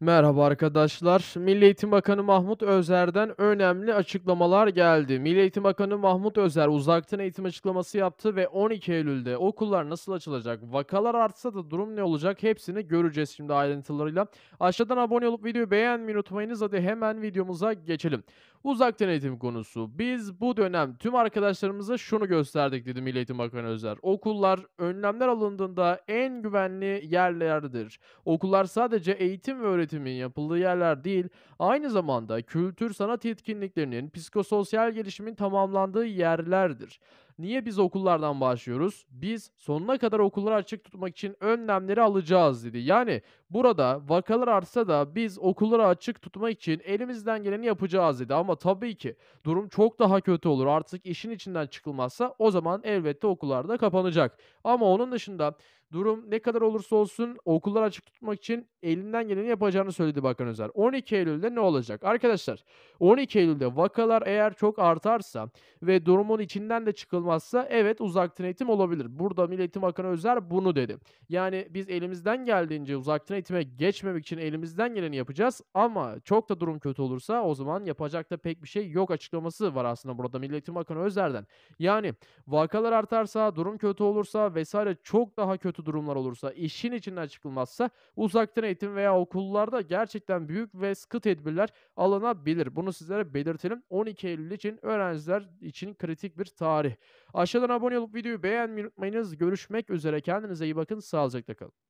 Merhaba arkadaşlar. Milli Eğitim Bakanı Mahmut Özer'den önemli açıklamalar geldi. Milli Eğitim Bakanı Mahmut Özer uzaktan eğitim açıklaması yaptı ve 12 Eylül'de okullar nasıl açılacak, vakalar artsa da durum ne olacak hepsini göreceğiz şimdi ayrıntılarıyla. Aşağıdan abone olup videoyu beğenmeyi unutmayınız. Hadi hemen videomuza geçelim. Uzaktan eğitim konusu. Biz bu dönem tüm arkadaşlarımıza şunu gösterdik dedi Milli Eğitim Bakanı Özer. Okullar önlemler alındığında en güvenli yerlerdir. Okullar sadece eğitim ve öğretimin yapıldığı yerler değil, aynı zamanda kültür sanat yetkinliklerinin, psikososyal gelişimin tamamlandığı yerlerdir. Niye biz okullardan başlıyoruz? Biz sonuna kadar okulları açık tutmak için önlemleri alacağız dedi. Yani burada vakalar artsa da biz okulları açık tutmak için elimizden geleni yapacağız dedi. Ama tabii ki durum çok daha kötü olur. Artık işin içinden çıkılmazsa o zaman elbette okullarda kapanacak. Ama onun dışında Durum ne kadar olursa olsun okullar açık tutmak için elinden geleni yapacağını söyledi Bakan Özer. 12 Eylül'de ne olacak? Arkadaşlar 12 Eylül'de vakalar eğer çok artarsa ve durumun içinden de çıkılmazsa evet uzaktan eğitim olabilir. Burada Milli Eğitim Bakanı Özer bunu dedi. Yani biz elimizden geldiğince uzaktan eğitime geçmemek için elimizden geleni yapacağız ama çok da durum kötü olursa o zaman yapacak da pek bir şey yok açıklaması var aslında burada Milli Eğitim Bakanı Özer'den. Yani vakalar artarsa, durum kötü olursa vesaire çok daha kötü kötü durumlar olursa, işin içinden çıkılmazsa uzaktan eğitim veya okullarda gerçekten büyük ve sıkı tedbirler alınabilir. Bunu sizlere belirtelim. 12 Eylül için öğrenciler için kritik bir tarih. Aşağıdan abone olup videoyu beğenmeyi unutmayınız. Görüşmek üzere. Kendinize iyi bakın. Sağlıcakla kalın.